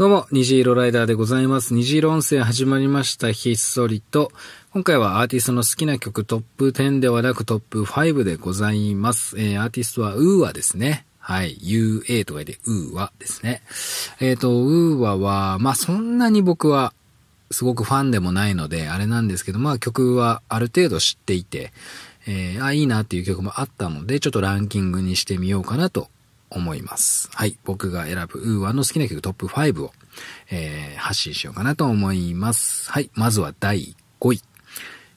どうも、虹色ライダーでございます。虹色音声始まりました。ひっそりと。今回はアーティストの好きな曲トップ10ではなくトップ5でございます。えー、アーティストはウーアですね。はい。UA とか言ってウーアですね。えっ、ー、と、ウーアは、まあ、そんなに僕はすごくファンでもないので、あれなんですけど、まあ、曲はある程度知っていて、えー、あ、いいなっていう曲もあったので、ちょっとランキングにしてみようかなと思います。はい。僕が選ぶウーワンの好きな曲トップ5を、えー、発信しようかなと思います。はい。まずは第5位。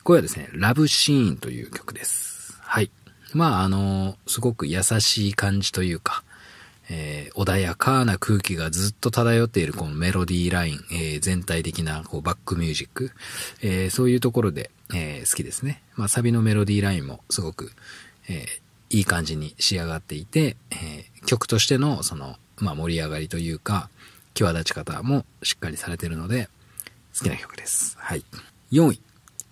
これはですね、ラブシーンという曲です。はい。まあ、あのー、すごく優しい感じというか、えー、穏やかな空気がずっと漂っているこのメロディーライン、えー、全体的なこうバックミュージック、えー、そういうところで、え好きですね。まあ、サビのメロディーラインもすごく、えいい感じに仕上がっていて、えー、曲としてのその、まあ、盛り上がりというか、際立ち方もしっかりされてるので、好きな曲です。はい。4位。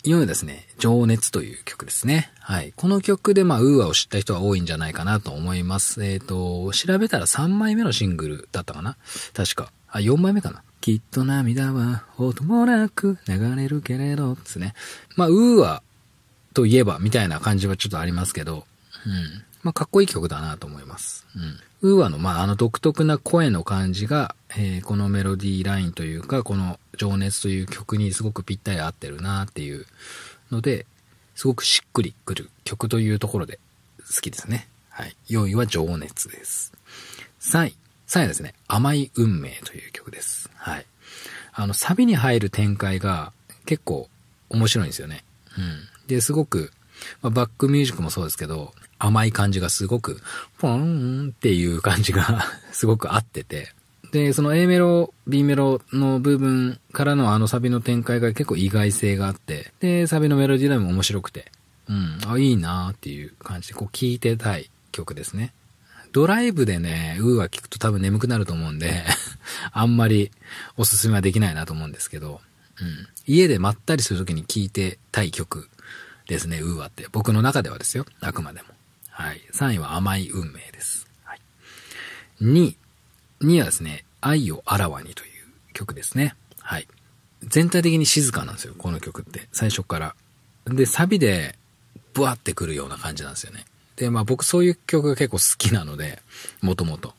4位はですね、情熱という曲ですね。はい。この曲で、まあ、ウーアを知った人は多いんじゃないかなと思います。えっ、ー、と、調べたら3枚目のシングルだったかな確か。あ、4枚目かなきっと涙は音もなく流れるけれどですね。まあ、ウーアといえばみたいな感じはちょっとありますけど、うん。まあ、かっこいい曲だなと思います。うん。ウーアの、まあ、あの独特な声の感じが、えー、このメロディーラインというか、この情熱という曲にすごくぴったり合ってるなっていうので、すごくしっくりくる曲というところで好きですね。はい。4位は情熱です。3位。3位ですね。甘い運命という曲です。はい。あの、サビに入る展開が結構面白いんですよね。うん。で、すごく、まあ、バックミュージックもそうですけど、甘い感じがすごく、ポーンっていう感じが すごく合ってて。で、その A メロ、B メロの部分からのあのサビの展開が結構意外性があって、で、サビのメロディーでも面白くて、うん、あ、いいなーっていう感じで、こう聴いてたい曲ですね。ドライブでね、ウーは聞くと多分眠くなると思うんで あんまりおすすめはできないなと思うんですけど、うん、家でまったりするときに聴いてたい曲ですね、ウーアって。僕の中ではですよ、あくまでも。はい。3位は甘い運命です。はい。2位、2位はですね、愛をあらわにという曲ですね。はい。全体的に静かなんですよ、この曲って。最初から。で、サビで、ブワってくるような感じなんですよね。で、まあ僕そういう曲が結構好きなので、もともと。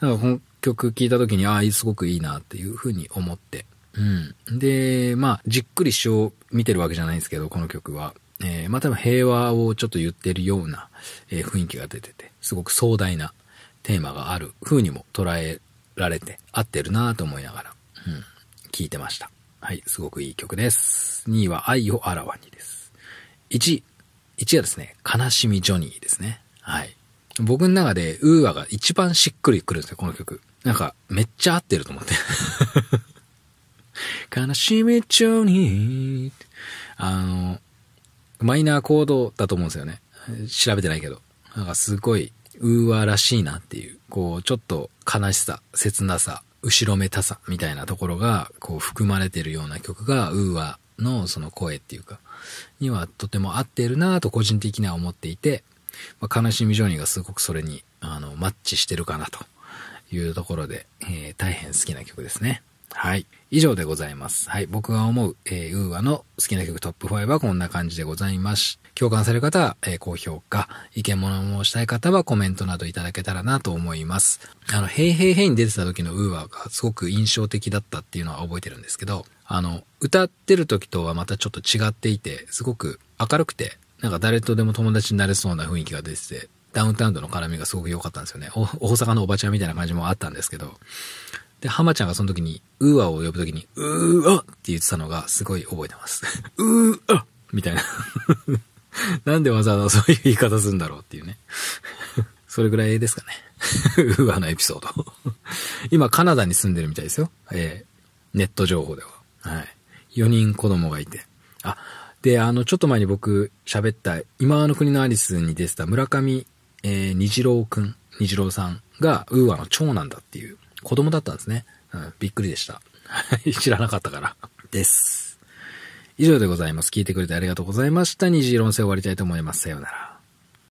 だからこの曲聴いた時に、ああ、すごくいいなっていうふうに思って。うん。で、まあ、じっくり詩を見てるわけじゃないんですけど、この曲は。えー、まあ多分平和をちょっと言ってるような、えー、雰囲気が出てて、すごく壮大なテーマがある風にも捉えられて合ってるなと思いながら、うん、聞いてました。はい、すごくいい曲です。2位は愛をあらわにです。1、1はですね、悲しみジョニーですね。はい。僕の中で、ウーアが一番しっくりくるんですよ、この曲。なんか、めっちゃ合ってると思って。悲しみジョニー。あの、マイナーコードだと思うんですよね。調べてないけど。なんかすごい、ウーアらしいなっていう、こう、ちょっと悲しさ、切なさ、後ろめたさみたいなところが、こう、含まれてるような曲が、ウーアのその声っていうか、にはとても合ってるなと個人的には思っていて、まあ、悲しみジョニーがすごくそれに、あの、マッチしてるかなというところで、えー、大変好きな曲ですね。はい。以上でございます。はい。僕が思う、えー、ウーアの好きな曲トップ5はこんな感じでございます。共感される方は、えー、高評価、意見物申したい方はコメントなどいただけたらなと思います。あの、へいへいへいに出てた時のウーアがすごく印象的だったっていうのは覚えてるんですけど、あの、歌ってる時とはまたちょっと違っていて、すごく明るくて、なんか誰とでも友達になれそうな雰囲気が出てて、ダウンタウンとの絡みがすごく良かったんですよね。大阪のおばちゃんみたいな感じもあったんですけど、で、浜ちゃんがその時に、ウーアを呼ぶ時に、ウーアって言ってたのがすごい覚えてます。うーアみたいな なんでわざわざそういう言い方するんだろうっていうね それぐらいですかねウーアのエピソード今、カナダに住んでるみたいですよ。えー、ネット情報では。はい。4人子供がいて。あ、で、あの、ちょっと前に僕喋った、今の国のアリスに出てた村上、えー、虹郎くん、虹郎さんが、ウーアの長男だっていう子供だったんですね。うん、びっくりでした。知らなかったから。です。以上でございます。聞いてくれてありがとうございました。虹色論戦終わりたいと思います。さようなら。